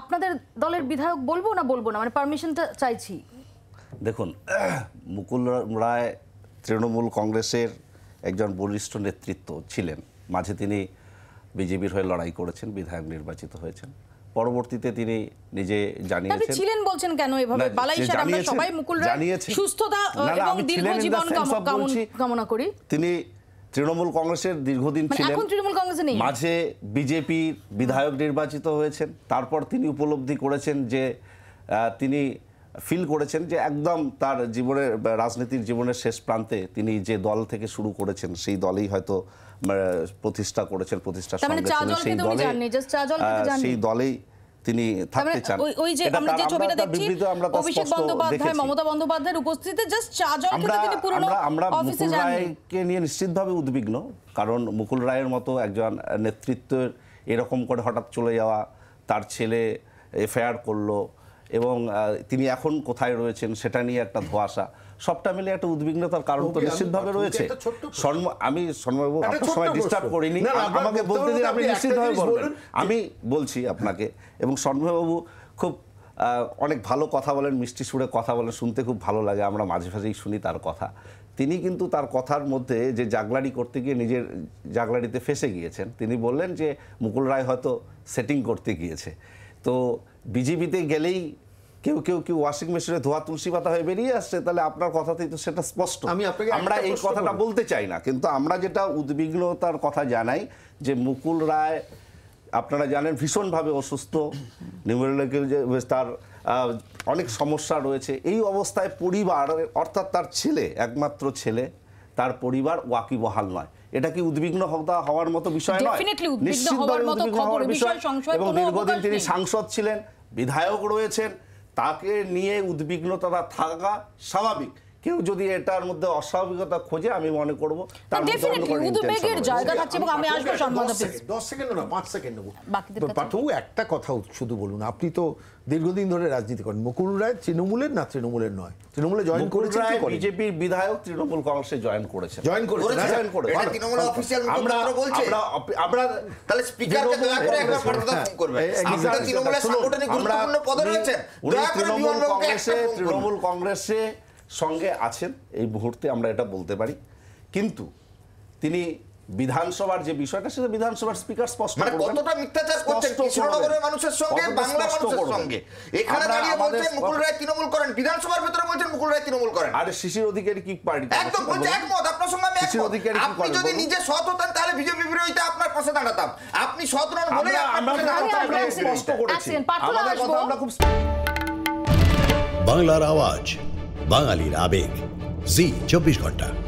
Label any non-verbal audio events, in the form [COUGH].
আপনাদের দলের বিধায়ক বলবো না বলবো না মানে পারমিশনটা চাইছি দেখুন [CLEARS THROAT] মুকুল রায় তৃণমূল কংগ্রেসের একজন বরিষ্ঠ নেতৃত্ব ছিলেন মাঝে তিনি বিজেপির হয়ে লড়াই করেছেন বিধায়ক নির্বাচিত হয়েছেন পরবর্তীতে তিনি নিজে জানিয়েছেন ছিলেন বলছেন কেন এভাবে বালাইশার আমরা সবাই মুকুল রায় সুস্থতা এবং দীর্ঘ জীবন কামনা করি তিনি তৃণমূল কংগ্রেসের দীর্ঘদিন মানে ছিলেন মাঝে বিজেপি বিধায়ক নির্বাচিত হয়েছেন তারপর তিনি উপলব্ধি করেছেন যে তিনি ফিল করেছেন যে একদম তার জীবনের রাজনীতির জীবনের শেষ প্রান্তে তিনি যে দল থেকে শুরু করেছেন সেই দলেই হয়তো প্রতিষ্ঠা করেছেন প্রতিষ্ঠা মানে সেই দলে সেই দলেই তিনি মানে থাকতে চান ওই যে আমরা যে ছবিটা দেখছি অভিষেক বন্দ্যোপাধ্যায় মমতা বন্দ্যোপাধ্যায়ের উপস্থিতিতে জাস্ট চা জল খেতে তিনি পুরনো অফিসে যান রায়কে নিয়ে নিশ্চিতভাবে উদ্বিগ্ন কারণ মুকুল রায়ের মতো একজন নেতৃত্বের এরকম করে হঠাৎ চলে যাওয়া তার ছেলে এফআইআর করলো এবং তিনি এখন কোথায় রয়েছেন সেটা নিয়ে একটা ধোয়াশা সবটা মিলে একটা উদ্বিগ্নতার কারণ তো নিশ্চিতভাবে রয়েছে আমি সন্মানবাবু আপনার সময় ডিস্টার্ব করিনি আমাকে বলতে দিন আপনি নিশ্চিতভাবে বলবেন আমি বলছি আপনাকে এবং সন্মানবাবু খুব অনেক ভালো কথা বলেন মিষ্টি সুরে কথা বলেন শুনতে খুব ভালো লাগে আমরা মাঝে মাঝেই শুনি তার কথা তিনি কিন্তু তার কথার মধ্যে যে জাগলারি করতে গিয়ে নিজের জাগলারিতে ফেসে গিয়েছেন তিনি বললেন যে মুকুল রায় হয়তো সেটিং করতে গিয়েছে তো বিজেপিতে গেলেই কেউ কেউ কেউ ওয়াশিং মেশিনে ধোয়া তুলসী পাতা হয়ে বেরিয়ে আসছে তাহলে আপনার কথাতেই তো সেটা স্পষ্ট আমি আপনাকে আমরা এই কথাটা বলতে চাই না কিন্তু আমরা যেটা উদ্বিগ্নতার কথা জানাই যে মুকুল রায় আপনারা জানেন ভীষণভাবে অসুস্থ নিউমোরোলজিক্যাল যে তার অনেক সমস্যা রয়েছে এই অবস্থায় পরিবার অর্থাৎ তার ছেলে একমাত্র ছেলে তার পরিবার ওয়াকিবহাল নয় এটা কি উদ্বিগ্ন হওয়ার মতো বিষয় নয় নিশ্চিতভাবে উদ্বিগ্ন হওয়ার বিষয় এবং দীর্ঘদিন তিনি সাংসদ ছিলেন বিধায়ক রয়েছেন তাকে নিয়ে উদ্বিগ্নতা থাকা স্বাভাবিক কেউ যদি এটার মধ্যে অস্বাভাবিকতা খোঁজে আমি মনে করবো একটা কথা শুধু বলুন আপনি তো দীর্ঘদিন ধরে রাজনীতি করেন মুকুল রায় তৃণমূলের না তৃণমূলের নয় তৃণমূলে জয়েন করেছে বিজেপির বিধায়ক তৃণমূল কংগ্রেসে জয়েন করেছে জয়েন করেছে জয়েন করেছে তৃণমূল অফিসিয়াল আমরা তাহলে স্পিকারকে দয়া করে একবার সাংগঠনিক গুরুত্বপূর্ণ তৃণমূল কংগ্রেসে তৃণমূল কংগ্রেসে সঙ্গে আছেন এই মুহূর্তে আমরা এটা বলতে পারি কিন্তু তিনি বিধানসভার যে বিষয়টা সেটা বিধানসভার স্পিকার স্পষ্ট মানে কতটা মিথ্যাচার করছেন কৃষ্ণনগরের মানুষের সঙ্গে বাংলা মানুষের সঙ্গে এখানে দাঁড়িয়ে বলছেন মুকুল রায় তৃণমূল করেন বিধানসভার ভেতরে বলছেন মুকুল রায় তৃণমূল করেন আরে শিশির অধিকারী কি পার্টি একদম বলছে একমত আপনার সঙ্গে আমি একমত আপনি যদি নিজে সৎ হতেন তাহলে বিজেপি বিরোধিতা আপনার পাশে দাঁড়াতাম আপনি সৎ নন বলে আমরা স্পষ্ট করেছি আমাদের কথা আমরা খুব বাংলার আওয়াজ বাঙালির আবেগ জি চব্বিশ ঘন্টা